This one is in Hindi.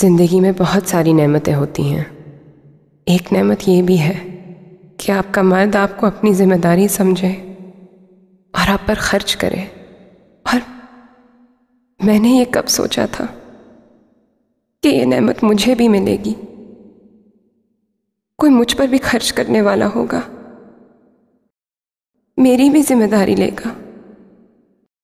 ज़िंदगी में बहुत सारी नेमतें होती हैं एक नेमत ये भी है कि आपका मर्द आपको अपनी जिम्मेदारी समझे और आप पर खर्च करे और मैंने ये कब सोचा था कि ये नेमत मुझे भी मिलेगी कोई मुझ पर भी खर्च करने वाला होगा मेरी भी जिम्मेदारी लेगा